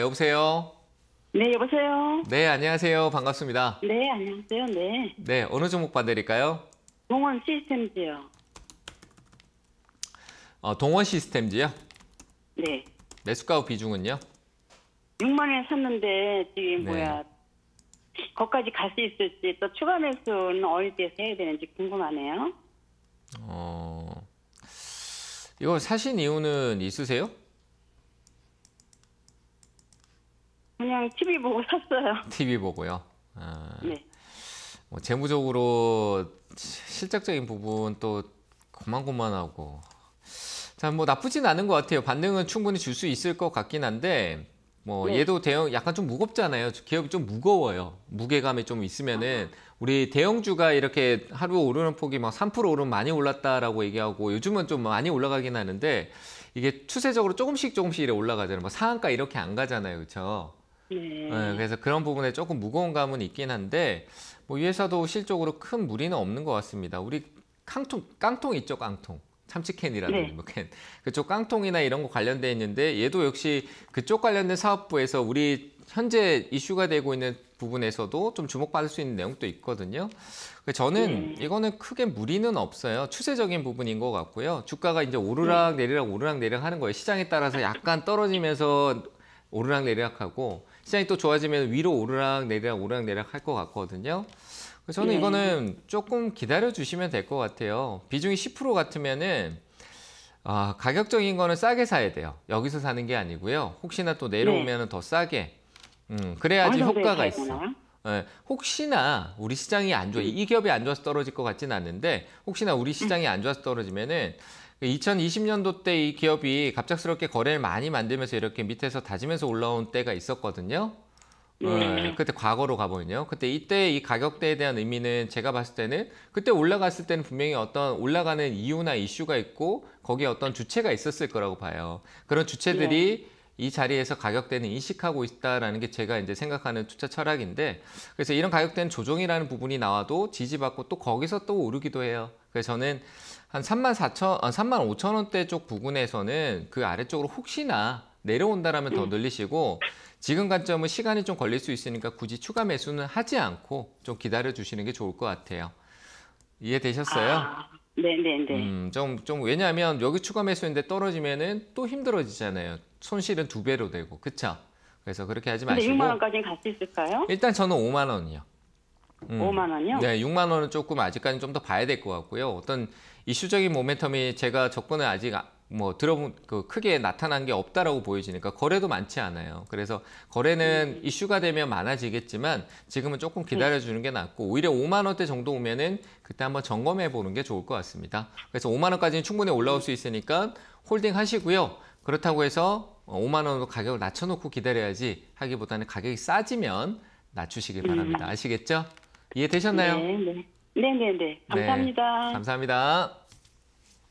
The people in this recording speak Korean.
여보세요. 네, 여보세요. 네, 안녕하세요. 반갑습니다. 네, 안녕하세요. 네. 네, 어느 종목 받으릴까요? 동원 시스템즈요. 어, 동원 시스템즈요? 네. 매수가우 비중은요? 6만 원에 샀는데 지금 네. 뭐야 거까지 갈 수 있을지 또 추가 매수는 어디에서 해야 되는지 궁금하네요. 어, 이걸 사신 이유는 있으세요? 그냥 네, TV 보고 샀어요. TV 보고요. 아, 네. 뭐 재무적으로 실적적인 부분 또 고만고만하고 자뭐 나쁘진 않은 것 같아요. 반등은 충분히 줄 수 있을 것 같긴 한데 뭐 네. 얘도 대형 약간 좀 무겁잖아요. 기업이 좀 무거워요. 무게감이 좀 있으면은 우리 대형주가 이렇게 하루 오르는 폭이 막 3% 오르면 많이 올랐다라고 얘기하고 요즘은 좀 많이 올라가긴 하는데 이게 추세적으로 조금씩 조금씩 이렇게 올라가잖아요. 뭐 상한가 이렇게 안 가잖아요. 그렇죠? 네. 네, 그래서 그런 부분에 조금 무거운 감은 있긴 한데 뭐이 회사도 실적으로 큰 무리는 없는 것 같습니다. 우리 깡통 깡통 있죠 깡통 참치캔이라는 네. 뭐 캔. 그쪽 깡통이나 이런 거 관련돼 있는데 얘도 역시 그쪽 관련된 사업부에서 우리 현재 이슈가 되고 있는 부분에서도 좀 주목받을 수 있는 내용도 있거든요. 그 저는 네. 이거는 크게 무리는 없어요. 추세적인 부분인 것 같고요. 주가가 이제 오르락 네. 내리락 오르락 내리락 하는 거예요. 시장에 따라서 약간 떨어지면서 오르락 내리락하고 시장이 또 좋아지면 위로 오르락 내리락 오르락 내리락 할 것 같거든요. 저는 네. 이거는 조금 기다려 주시면 될 것 같아요. 비중이 10% 같으면은 아, 가격적인 거는 싸게 사야 돼요. 여기서 사는 게 아니고요. 혹시나 또 내려오면 네. 더 싸게. 음, 그래야지 아, 네, 효과가 있어. 네, 예, 혹시나 우리 시장이 안 좋아, 이 기업이 안 좋아서 떨어질 것 같진 않는데 혹시나 우리 시장이 안 좋아서 떨어지면은 2020년도 때 이 기업이 갑작스럽게 거래를 많이 만들면서 이렇게 밑에서 다지면서 올라온 때가 있었거든요. 네. 그때 과거로 가보면요. 그때 이때 이 가격대에 대한 의미는 제가 봤을 때는 그때 올라갔을 때는 분명히 어떤 올라가는 이유나 이슈가 있고 거기에 어떤 주체가 있었을 거라고 봐요. 그런 주체들이 네. 이 자리에서 가격대는 인식하고 있다라는 게 제가 이제 생각하는 투자 철학인데 그래서 이런 가격대는 조정이라는 부분이 나와도 지지받고 또 거기서 또 오르기도 해요. 그래서 저는 한 3만 4천, 3만 아, 5천 원대 쪽 부근에서는 그 아래쪽으로 혹시나 내려온다라면 더 늘리시고 지금 관점은 시간이 좀 걸릴 수 있으니까 굳이 추가 매수는 하지 않고 좀 기다려 주시는 게 좋을 것 같아요. 이해되셨어요? 아... 네네네. 음, 좀, 좀, 왜냐하면 여기 추가 매수인데 떨어지면은 또 힘들어지잖아요. 손실은 두 배로 되고 그쵸? 그래서 그렇게 하지 마시고. 6만 원까지는 같이 있을까요? 일단 저는 5만 원이요. 음. 5만 원이요? 네, 6만 원은 조금 아직까지 는좀 더 봐야 될 것 같고요. 어떤 이슈적인 모멘텀이 제가 접근을 아직 아, 뭐 들어본 그 크게 나타난 게 없다라고 보여지니까 거래도 많지 않아요. 그래서 거래는 음. 이슈가 되면 많아지겠지만 지금은 조금 네. 기다려 주는 게 낫고 오히려 5만 원대 정도 오면은 그때 한번 점검해 보는 게 좋을 것 같습니다. 그래서 5만 원까지는 충분히 올라올 수 있으니까 홀딩 하시고요. 그렇다고 해서 5만 어, 원으로 가격을 낮춰놓고 기다려야지 하기보다는 가격이 싸지면 낮추시길 음. 바랍니다. 아시겠죠? 이해되셨나요? 네, 네. 네네네. 감사합니다. 네, 네. 네, 감사합니다.